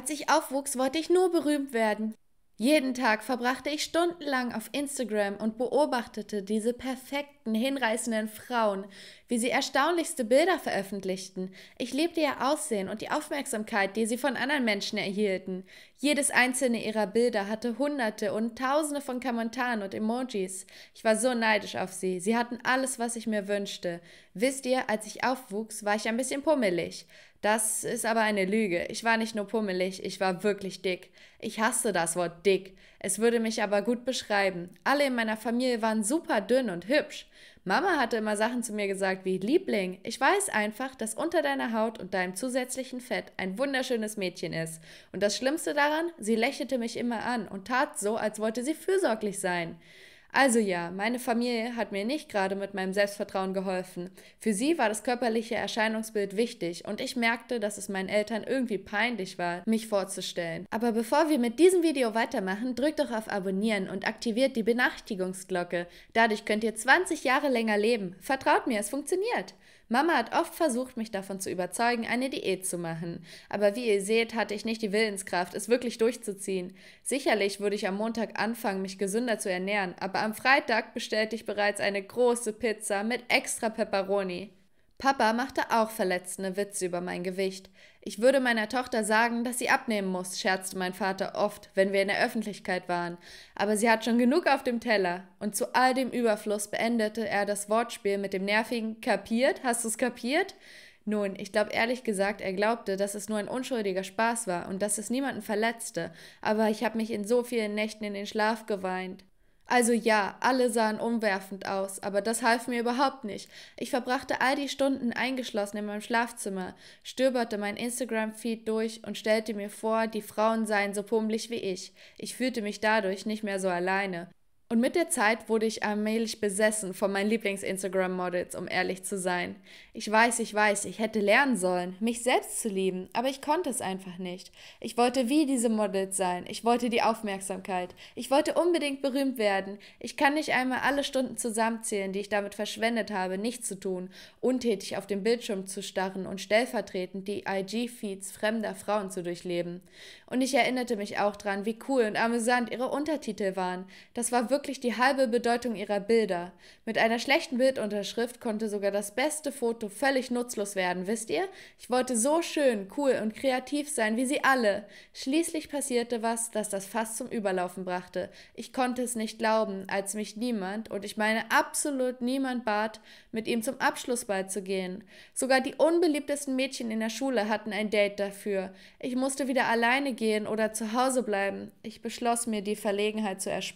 Als ich aufwuchs, wollte ich nur berühmt werden. Jeden Tag verbrachte ich stundenlang auf Instagram und beobachtete diese perfekten, hinreißenden Frauen, wie sie erstaunlichste Bilder veröffentlichten. Ich liebte ihr Aussehen und die Aufmerksamkeit, die sie von anderen Menschen erhielten. Jedes einzelne ihrer Bilder hatte Hunderte und Tausende von Kommentaren und Emojis. Ich war so neidisch auf sie. Sie hatten alles, was ich mir wünschte. Wisst ihr, als ich aufwuchs, war ich ein bisschen pummelig. Das ist aber eine Lüge. Ich war nicht nur pummelig, ich war wirklich dick. Ich hasse das Wort dick. Es würde mich aber gut beschreiben. Alle in meiner Familie waren super dünn und hübsch. Mama hatte immer Sachen zu mir gesagt wie Liebling, ich weiß einfach, dass unter deiner Haut und deinem zusätzlichen Fett ein wunderschönes Mädchen ist. Und das Schlimmste daran, sie lächelte mich immer an und tat so, als wollte sie fürsorglich sein. Also ja, meine Familie hat mir nicht gerade mit meinem Selbstvertrauen geholfen. Für sie war das körperliche Erscheinungsbild wichtig und ich merkte, dass es meinen Eltern irgendwie peinlich war, mich vorzustellen. Aber bevor wir mit diesem Video weitermachen, drückt doch auf Abonnieren und aktiviert die Benachrichtigungsglocke. Dadurch könnt ihr 20 Jahre länger leben. Vertraut mir, es funktioniert. Mama hat oft versucht, mich davon zu überzeugen, eine Diät zu machen. Aber wie ihr seht, hatte ich nicht die Willenskraft, es wirklich durchzuziehen. Sicherlich würde ich am Montag anfangen, mich gesünder zu ernähren, aber am Freitag bestellte ich bereits eine große Pizza mit extra Pepperoni. Papa machte auch verletzende Witze über mein Gewicht. Ich würde meiner Tochter sagen, dass sie abnehmen muss, scherzte mein Vater oft, wenn wir in der Öffentlichkeit waren. Aber sie hat schon genug auf dem Teller. Und zu all dem Überfluss beendete er das Wortspiel mit dem nervigen Kapiert? Hast du's kapiert? Nun, ich glaube ehrlich gesagt, er glaubte, dass es nur ein unschuldiger Spaß war und dass es niemanden verletzte, aber ich habe mich in so vielen Nächten in den Schlaf geweint. Also ja, alle sahen umwerfend aus, aber das half mir überhaupt nicht. Ich verbrachte all die Stunden eingeschlossen in meinem Schlafzimmer, stöberte mein Instagram-Feed durch und stellte mir vor, die Frauen seien so pummelig wie ich. Ich fühlte mich dadurch nicht mehr so alleine. Und mit der Zeit wurde ich allmählich besessen von meinen Lieblings-Instagram-Models, um ehrlich zu sein. Ich weiß, ich weiß, ich hätte lernen sollen, mich selbst zu lieben, aber ich konnte es einfach nicht. Ich wollte wie diese Models sein, ich wollte die Aufmerksamkeit, ich wollte unbedingt berühmt werden. Ich kann nicht einmal alle Stunden zusammenzählen, die ich damit verschwendet habe, nichts zu tun, untätig auf den Bildschirm zu starren und stellvertretend die IG-Feeds fremder Frauen zu durchleben. Und ich erinnerte mich auch dran, wie cool und amüsant ihre Untertitel waren. Das war wirklich wirklich die halbe Bedeutung ihrer Bilder. Mit einer schlechten Bildunterschrift konnte sogar das beste Foto völlig nutzlos werden, wisst ihr? Ich wollte so schön, cool und kreativ sein wie sie alle. Schließlich passierte was, das das Fass zum Überlaufen brachte. Ich konnte es nicht glauben, als mich niemand, und ich meine absolut niemand bat, mit ihm zum Abschlussball zu gehen. Sogar die unbeliebtesten Mädchen in der Schule hatten ein Date dafür. Ich musste wieder alleine gehen oder zu Hause bleiben. Ich beschloss mir, die Verlegenheit zu ersparen.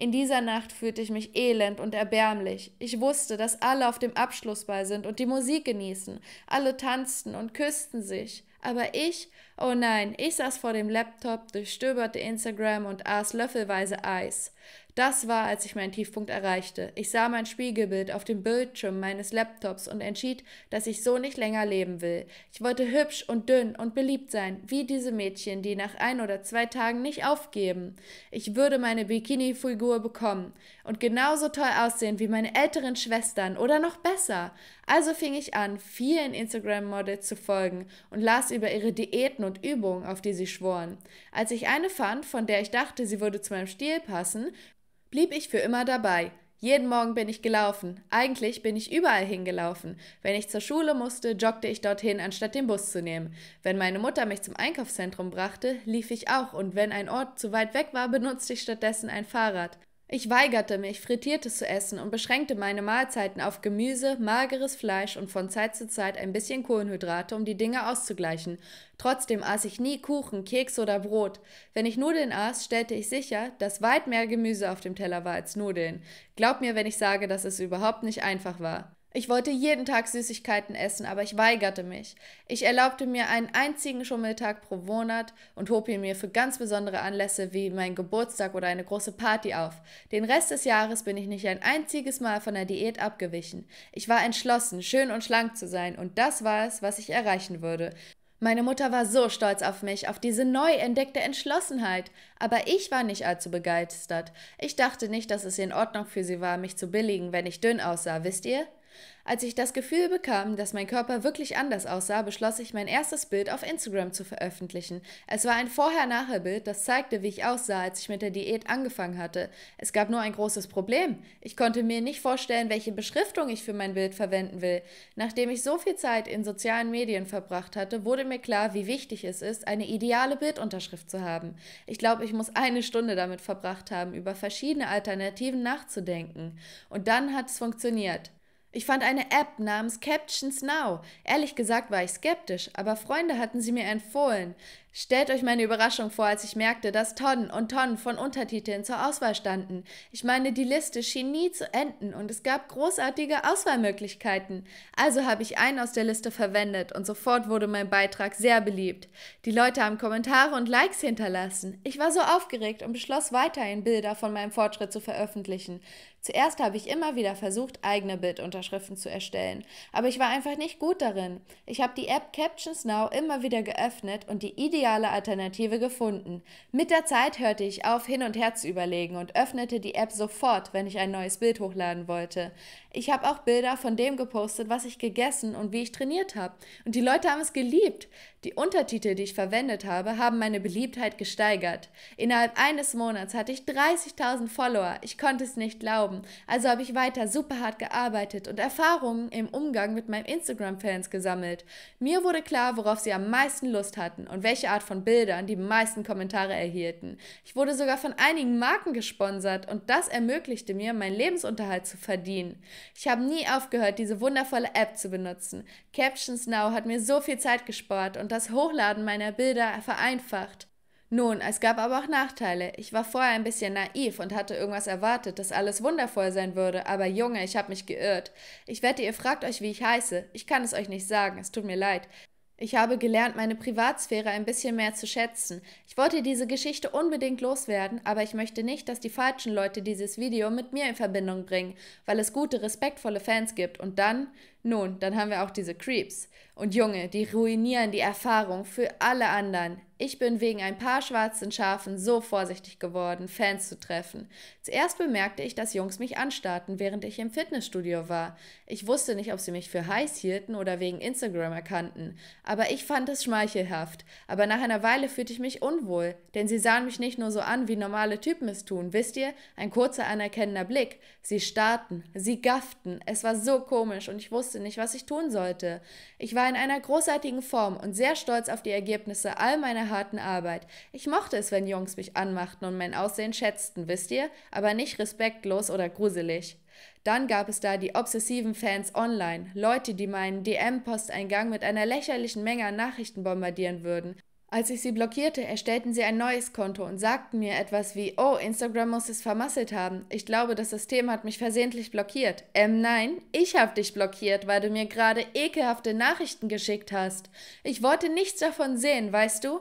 In dieser Nacht fühlte ich mich elend und erbärmlich. Ich wusste, dass alle auf dem Abschlussball sind und die Musik genießen. Alle tanzten und küssten sich. Aber ich, oh nein, ich saß vor dem Laptop, durchstöberte Instagram und aß löffelweise Eis. Das war, als ich meinen Tiefpunkt erreichte. Ich sah mein Spiegelbild auf dem Bildschirm meines Laptops und entschied, dass ich so nicht länger leben will. Ich wollte hübsch und dünn und beliebt sein, wie diese Mädchen, die nach ein oder zwei Tagen nicht aufgeben. Ich würde meine Bikini-Figur bekommen und genauso toll aussehen wie meine älteren Schwestern oder noch besser. Also fing ich an, vielen Instagram-Models zu folgen und las über ihre Diäten und Übungen, auf die sie schworen. Als ich eine fand, von der ich dachte, sie würde zu meinem Stil passen, blieb ich für immer dabei. Jeden Morgen bin ich gelaufen. Eigentlich bin ich überall hingelaufen. Wenn ich zur Schule musste, joggte ich dorthin, anstatt den Bus zu nehmen. Wenn meine Mutter mich zum Einkaufszentrum brachte, lief ich auch und wenn ein Ort zu weit weg war, benutzte ich stattdessen ein Fahrrad. Ich weigerte mich, Frittiertes zu essen und beschränkte meine Mahlzeiten auf Gemüse, mageres Fleisch und von Zeit zu Zeit ein bisschen Kohlenhydrate, um die Dinge auszugleichen. Trotzdem aß ich nie Kuchen, Keks oder Brot. Wenn ich Nudeln aß, stellte ich sicher, dass weit mehr Gemüse auf dem Teller war als Nudeln. Glaub mir, wenn ich sage, dass es überhaupt nicht einfach war. Ich wollte jeden Tag Süßigkeiten essen, aber ich weigerte mich. Ich erlaubte mir einen einzigen Schummeltag pro Monat und hob ihn mir für ganz besondere Anlässe wie meinen Geburtstag oder eine große Party auf. Den Rest des Jahres bin ich nicht ein einziges Mal von der Diät abgewichen. Ich war entschlossen, schön und schlank zu sein, und das war es, was ich erreichen würde. Meine Mutter war so stolz auf mich, auf diese neu entdeckte Entschlossenheit. Aber ich war nicht allzu begeistert. Ich dachte nicht, dass es in Ordnung für sie war, mich zu billigen, wenn ich dünn aussah, wisst ihr? Als ich das Gefühl bekam, dass mein Körper wirklich anders aussah, beschloss ich, mein erstes Bild auf Instagram zu veröffentlichen. Es war ein Vorher-Nachher-Bild, das zeigte, wie ich aussah, als ich mit der Diät angefangen hatte. Es gab nur ein großes Problem. Ich konnte mir nicht vorstellen, welche Beschriftung ich für mein Bild verwenden will. Nachdem ich so viel Zeit in sozialen Medien verbracht hatte, wurde mir klar, wie wichtig es ist, eine ideale Bildunterschrift zu haben. Ich glaube, ich muss eine Stunde damit verbracht haben, über verschiedene Alternativen nachzudenken. Und dann hat es funktioniert. Ich fand eine App namens Captions Now. Ehrlich gesagt war ich skeptisch, aber Freunde hatten sie mir empfohlen. Stellt euch meine Überraschung vor, als ich merkte, dass Tonnen und Tonnen von Untertiteln zur Auswahl standen. Ich meine, die Liste schien nie zu enden und es gab großartige Auswahlmöglichkeiten. Also habe ich einen aus der Liste verwendet und sofort wurde mein Beitrag sehr beliebt. Die Leute haben Kommentare und Likes hinterlassen. Ich war so aufgeregt und beschloss weiterhin Bilder von meinem Fortschritt zu veröffentlichen. Zuerst habe ich immer wieder versucht, eigene Bildunterschriften zu erstellen, aber ich war einfach nicht gut darin. Ich habe die App Captions Now immer wieder geöffnet und die Idee ideale Alternative gefunden. Mit der Zeit hörte ich auf, hin und her zu überlegen und öffnete die App sofort, wenn ich ein neues Bild hochladen wollte. Ich habe auch Bilder von dem gepostet, was ich gegessen und wie ich trainiert habe. Und die Leute haben es geliebt. Die Untertitel, die ich verwendet habe, haben meine Beliebtheit gesteigert. Innerhalb eines Monats hatte ich 30.000 Follower. Ich konnte es nicht glauben. Also habe ich weiter super hart gearbeitet und Erfahrungen im Umgang mit meinen Instagram-Fans gesammelt. Mir wurde klar, worauf sie am meisten Lust hatten und welche Art von Bildern die meisten Kommentare erhielten. Ich wurde sogar von einigen Marken gesponsert und das ermöglichte mir, meinen Lebensunterhalt zu verdienen. Ich habe nie aufgehört, diese wundervolle App zu benutzen. Captions Now hat mir so viel Zeit gespart und und das Hochladen meiner Bilder vereinfacht. Nun, es gab aber auch Nachteile. Ich war vorher ein bisschen naiv und hatte irgendwas erwartet, dass alles wundervoll sein würde, aber Junge, ich habe mich geirrt. Ich wette, ihr fragt euch, wie ich heiße. Ich kann es euch nicht sagen, es tut mir leid. Ich habe gelernt, meine Privatsphäre ein bisschen mehr zu schätzen. Ich wollte diese Geschichte unbedingt loswerden, aber ich möchte nicht, dass die falschen Leute dieses Video mit mir in Verbindung bringen, weil es gute, respektvolle Fans gibt. Und dann, nun, dann haben wir auch diese Creeps. Und Junge, die ruinieren die Erfahrung für alle anderen. Ich bin wegen ein paar schwarzen Schafen so vorsichtig geworden, Fans zu treffen. Zuerst bemerkte ich, dass Jungs mich anstarrten, während ich im Fitnessstudio war. Ich wusste nicht, ob sie mich für heiß hielten oder wegen Instagram erkannten, aber ich fand es schmeichelhaft. Aber nach einer Weile fühlte ich mich unwohl, denn sie sahen mich nicht nur so an, wie normale Typen es tun, wisst ihr? Ein kurzer anerkennender Blick. Sie starrten, sie gafften. Es war so komisch und ich wusste nicht, was ich tun sollte. Ich war in einer großartigen Form und sehr stolz auf die Ergebnisse all meiner harten Arbeit. Ich mochte es, wenn Jungs mich anmachten und mein Aussehen schätzten, wisst ihr, aber nicht respektlos oder gruselig. Dann gab es da die obsessiven Fans online, Leute, die meinen DM-Posteingang mit einer lächerlichen Menge an Nachrichten bombardieren würden. Als ich sie blockierte, erstellten sie ein neues Konto und sagten mir etwas wie, oh, Instagram muss es vermasselt haben. Ich glaube, das System hat mich versehentlich blockiert. Ähm, nein, ich habe dich blockiert, weil du mir gerade ekelhafte Nachrichten geschickt hast. Ich wollte nichts davon sehen, weißt du?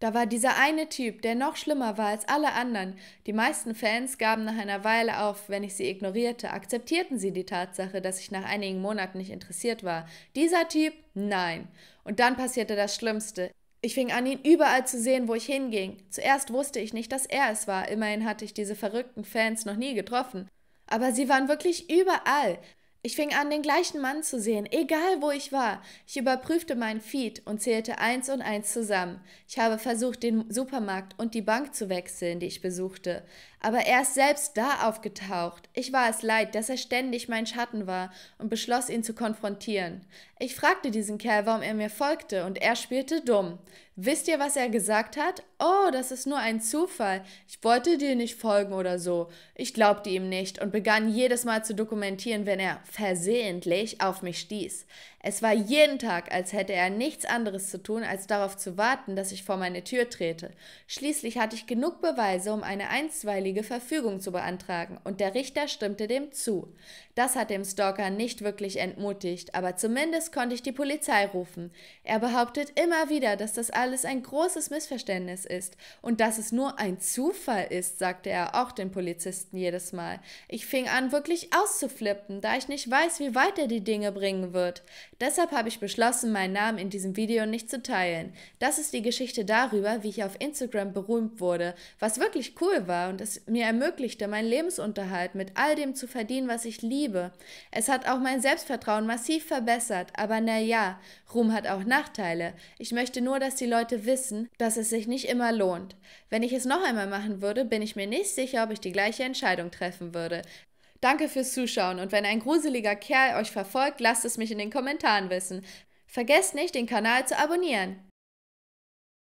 Da war dieser eine Typ, der noch schlimmer war als alle anderen. Die meisten Fans gaben nach einer Weile auf, wenn ich sie ignorierte, akzeptierten sie die Tatsache, dass ich nach einigen Monaten nicht interessiert war. Dieser Typ? Nein. Und dann passierte das Schlimmste. Ich fing an, ihn überall zu sehen, wo ich hinging. Zuerst wusste ich nicht, dass er es war. Immerhin hatte ich diese verrückten Fans noch nie getroffen. Aber sie waren wirklich überall. Ich fing an, den gleichen Mann zu sehen, egal wo ich war. Ich überprüfte mein Feed und zählte eins und eins zusammen. Ich habe versucht, den Supermarkt und die Bank zu wechseln, die ich besuchte. Aber er ist selbst da aufgetaucht. Ich war es leid, dass er ständig mein Schatten war und beschloss, ihn zu konfrontieren. Ich fragte diesen Kerl, warum er mir folgte, und er spielte dumm. Wisst ihr, was er gesagt hat? Oh, das ist nur ein Zufall. Ich wollte dir nicht folgen oder so. Ich glaubte ihm nicht und begann jedes Mal zu dokumentieren, wenn er versehentlich auf mich stieß. Es war jeden Tag, als hätte er nichts anderes zu tun, als darauf zu warten, dass ich vor meine Tür trete. Schließlich hatte ich genug Beweise, um eine einstweilige Verfügung zu beantragen, und der Richter stimmte dem zu. Das hat dem Stalker nicht wirklich entmutigt, aber zumindest konnte ich die Polizei rufen. Er behauptet immer wieder, dass das alles ein großes Missverständnis ist und dass es nur ein Zufall ist, sagte er auch den Polizisten jedes Mal. Ich fing an, wirklich auszuflippen, da ich nicht weiß, wie weit er die Dinge bringen wird. Deshalb habe ich beschlossen, meinen Namen in diesem Video nicht zu teilen. Das ist die Geschichte darüber, wie ich auf Instagram berühmt wurde, was wirklich cool war und es mir ermöglichte, meinen Lebensunterhalt mit all dem zu verdienen, was ich liebe. Es hat auch mein Selbstvertrauen massiv verbessert, aber naja, Ruhm hat auch Nachteile. Ich möchte nur, dass die Leute wissen, dass es sich nicht immer lohnt. Wenn ich es noch einmal machen würde, bin ich mir nicht sicher, ob ich die gleiche Entscheidung treffen würde. Danke fürs Zuschauen und wenn ein gruseliger Kerl euch verfolgt, lasst es mich in den Kommentaren wissen. Vergesst nicht, den Kanal zu abonnieren.